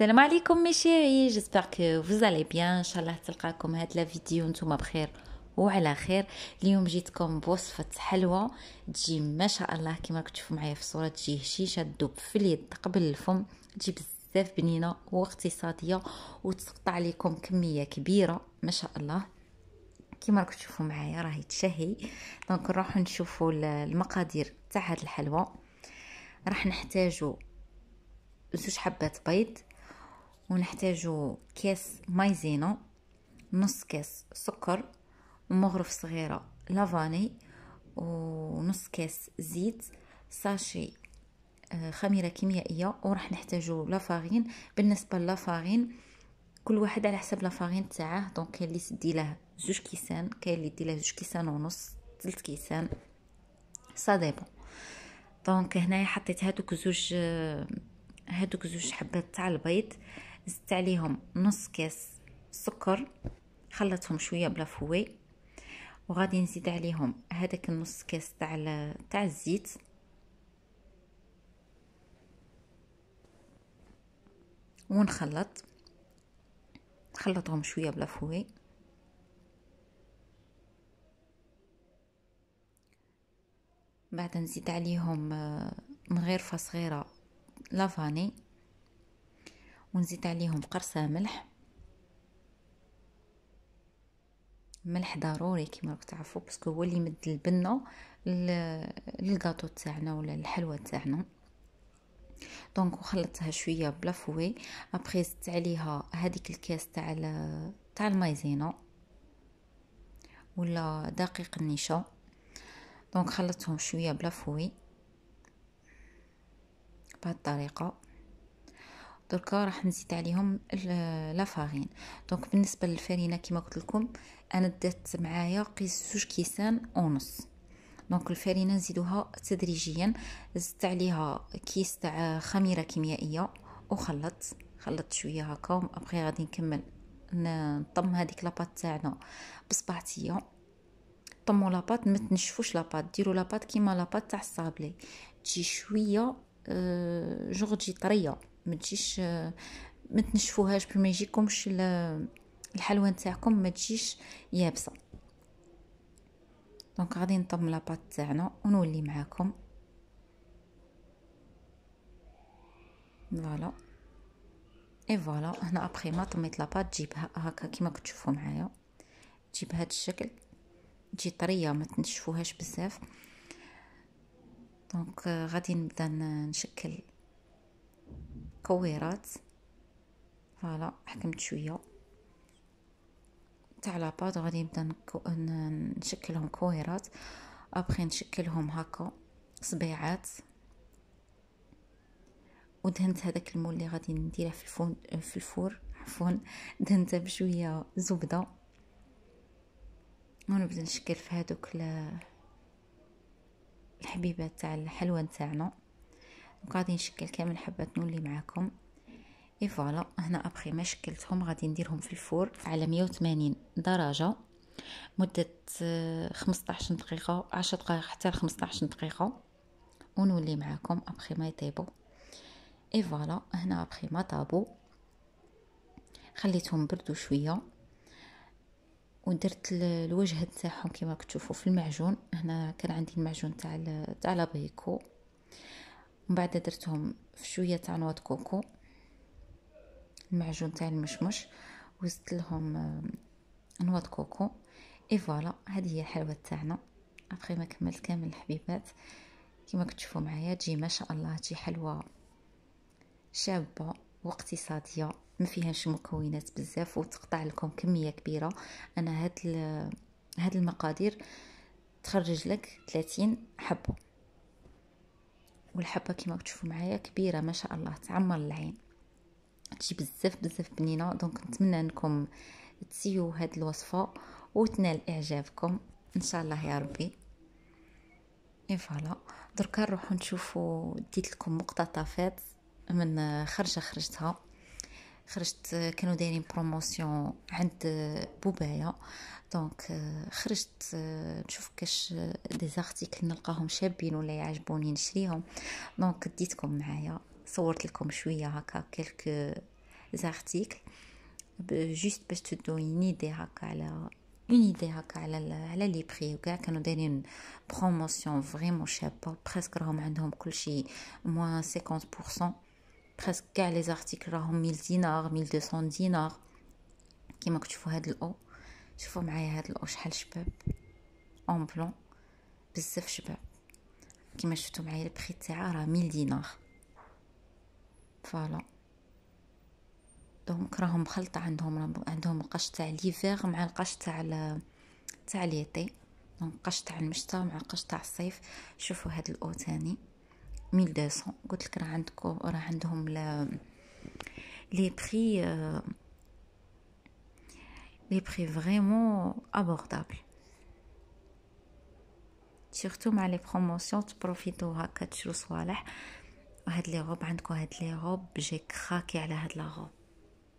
السلام عليكم مي شيري جيسبر كو فوز الي بيان ان شاء الله تلقاكم هاد لا فيديو نتوما بخير وعلى خير اليوم جيتكم بوصفة حلوة تجي ما شاء الله كما تشوفوا معايا في الصورة تجي هشيشة تذوب في اليد قبل الفم تجي بزاف بنينة واقتصادية وتقطع لكم كمية كبيرة ما شاء الله كما راكم تشوفوا معايا راهي تشهي دونك نروحوا نشوفوا المقادير تاع هاد الحلوى راح نحتاجو زوج حبات بيض ونحتاج كاس مايزينا نص كاس سكر ومغرف صغيرة لافاني ونص كاس زيت ساشي آه، خميرة كيميائية وراح نحتاجو لافارين بالنسبة لافارين كل واحد على حسب لافارين تاعه دونك كاين اللي تدي له زوج كيسان كاين اللي تدي له زوج كيسان ونص تلت كيسان سا ديبون دونك هنايا حطيت هادوك زوج آه، هادوك زوج حبات تاع البيض آه زدت عليهم نص كاس سكر خلطهم شويه بلا فوي وغادي نزيد عليهم هذاك النص كاس تاع تاع الزيت ونخلط نخلطهم شويه بلا فوي بعد نزيد عليهم آه، من غير صغيره لافاني ونزيد عليهم قرصة ملح ملح ضروري كما راكم تعرفوا باسكو هو اللي يمد البنه للكاطو تاعنا ولا الحلوى تاعنا دونك وخلطتها شويه بلا فوي ابري زدت عليها هذيك الكاس تاع تاع المايزينا ولا دقيق النشا دونك خلطتهم شويه بلا فوي بهذه الطريقه دركا راح نزيد عليهم فارين دونك بالنسبه للفرينه كما قلت لكم انا درت معايا قيس زوج كيسان ونص دونك الفرينه نزيدوها تدريجيا زدت عليها كيس تاع خميره كيميائيه وخلطت خلطت شويه هكا وابخي غادي نكمل نطم هذيك لاباط تاعنا بصبعتيه طمو لاباط ما تنشفوش لاباط ديروا لاباط كيما لاباط تاع الصابلي تجي شويه آه، جورجي طريه ما تجيش ما تنشفوهاش بما ما يجيكمش الحلوان نتاعكم ما تجيش يابسه دونك غادي نطم لاباط تاعنا ونولي معاكم فوالا اي فوالا هنا ابخي ما طميت لاباط تجيبها هكا كيما تشوفوا معايا تجيب بهذا الشكل تجي طريه ما تنشفوهاش بزاف دونك غادي نبدا نشكل كويرات فوالا حكمت شويه تاع لاباط غادي نبدا نشكلهم كويرات ابخي نشكلهم هكا صبيعات ودهنت هذاك المول اللي غادي نديره في الفون في الفور عفوا دهنته بشويه زبده ونبدا نشكل في هذوك الحبيبات تاع الحلوى تاعنا وغادي نشكل كامل حبات نولي معاكم اي فوالا هنا ابخي ما شكلتهم غادي نديرهم في الفور على 180 درجه مده 15 آه، دقيقه 10 دقائق حتى ل 15 دقيقه ونولي معاكم ابخي ما يطيبوا اي فوالا هنا ابخي ما طابوا خليتهم بردوا شويه ودرت الوجه تاعهم كما كتشوفوا في المعجون هنا كان عندي المعجون تاع تاع لابيكو من بعد درتهم في شويه تاع نواه كوكو المعجون تاع المشمش وزدت لهم آه، نواه كوكو اي فوالا هذه هي الحلوه تاعنا ابخي ما كملت كامل الحبيبات كما كتشوفوا معايا تجي ما شاء الله تجي حلوه شابه واقتصاديه ما فيهاش مكونات بزاف وتقطع لكم كميه كبيره انا هاد هاد المقادير تخرج لك 30 حبه والحبه كما كتشوفوا معايا كبيره ما شاء الله تعمر العين هادشي بزاف بزاف بنينه دونك نتمنى انكم تسيو هاد الوصفه وتنال اعجابكم ان شاء الله يا ربي فوالا دركا نروحو نشوفو ديت لكم مقتطفات من خرجه خرجتها خرجت كانوا دايرين بروموسيون عند بوبايا دونك خرجت نشوف كاش دي زارتيكل نلقاهم شابين ولا يعجبوني نشريهم دونك ديتكم معايا صورت لكم شويه هكا كلك زارتيكل جوست باش تدو نيدي هكا على اون ايدي هكا على على لي بري وكاع كانوا دايرين بروموسيون فريمون شابه بخاسك راهم عندهم كلشي موان 50% بريسك كاع لي زارتيكل راهم 1000 دينار 1200 دينار كيما كتشوفوا هاد الاو شوفوا معايا هاد الاو شحال شباب اون بلون بزاف شباب كيما شفتوا معايا البخي تاعها راه 1000 دينار فوالا دونك راهم مخلطه عندهم عندهم القش تاع ليفير مع القش تاع تاع ليتي دونك قش تاع المشتى مع قش تاع الصيف شوفوا هاد الاو تاني 1200 قلت لك راه عندكم راه عندهم لي بري آه، لي بري فريمون ابوردابل سورتو مع لي بروموسيون تبروفيتو هكا تشرو صوالح هاد لي روب عندكم هاد لي روب جي كراكي على هاد لا روب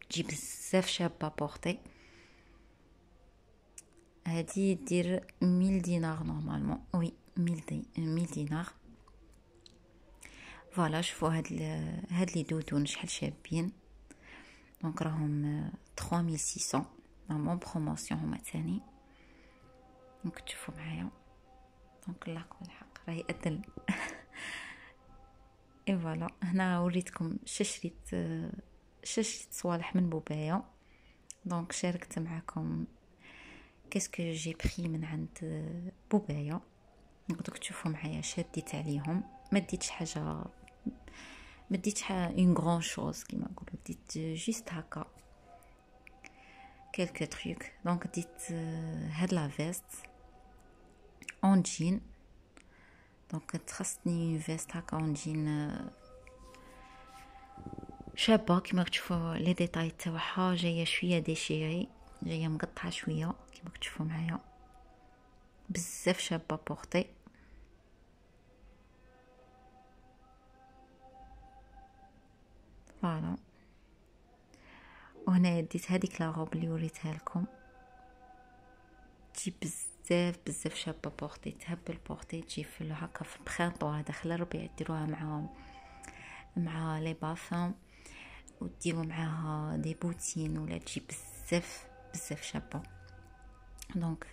تجي بزاف شابه بورتي هادي دير 1000 دينار نورمالمون وي 1000 دينار فوالا شوفوا هاد هاد لي دودون شحال شابين دونك راهم 3600 مون بروموسيون هما تاني دونك تشوفوا معايا دونك اللاق والحق راهي ادل اي فوالا هنا وريتكم ششريت ششريت صوالح من بوبايا دونك شاركت معكم كاسكو جي بخي من عند بوبايا دونك تشوفوا معايا شديت عليهم ما ديتش حاجه me dites euh, une grand-chose qui m'a euh, juste quelques trucs donc dites euh, head la veste en jean donc que veste vest-à-jean je pas qui marche les détails je la je je je je je je je je je je فوالا وهنا ديت هذيك لا روب اللي وريتها لكم تجي بزاف بزاف شابه بورتي تهبل بورتي تجي في هكا في بخانطو هذا خلال الربيع ديروها مع مع لي بافان وديروا معاها دي بوتين ولا تجي بزاف بزاف شابه دونك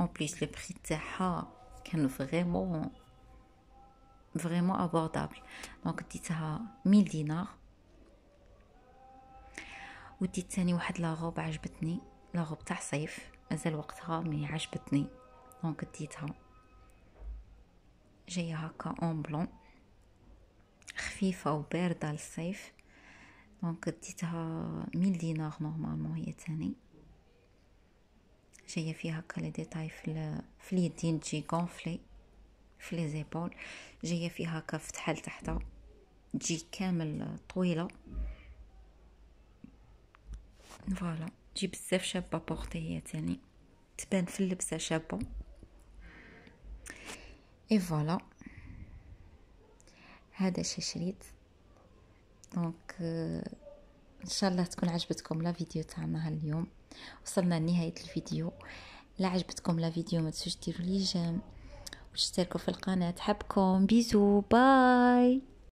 اون بليس لو بري تاعها كان فريمون فريمون ابوردابل دونك ديتها 1000 دينار وديت تاني واحد لاغوب عجبتني لاغوب تاع صيف مازال وقتها مي عجبتني دونك ديتها جايه هكا اون بلون خفيفه وبارده للصيف دونك ديتها ميل دينار نورمالمون هي تاني جايه فيها هكا لي ديتاي في في اليدين تجي كونفلي في لي زيبول جايه فيها هكا فتحه لتحتها تجي كامل طويله فوالا تجي بزاف شابه بورتي هي تاني تبان في اللبسه شابه اي فوالا هذا شي شريت دونك ان شاء الله تكون عجبتكم لا فيديو تاعنا اليوم وصلنا لنهايه الفيديو لا عجبتكم لا فيديو ما تنسوش ديروا لي جيم وتشتركوا في القناه حبكم بيزو باي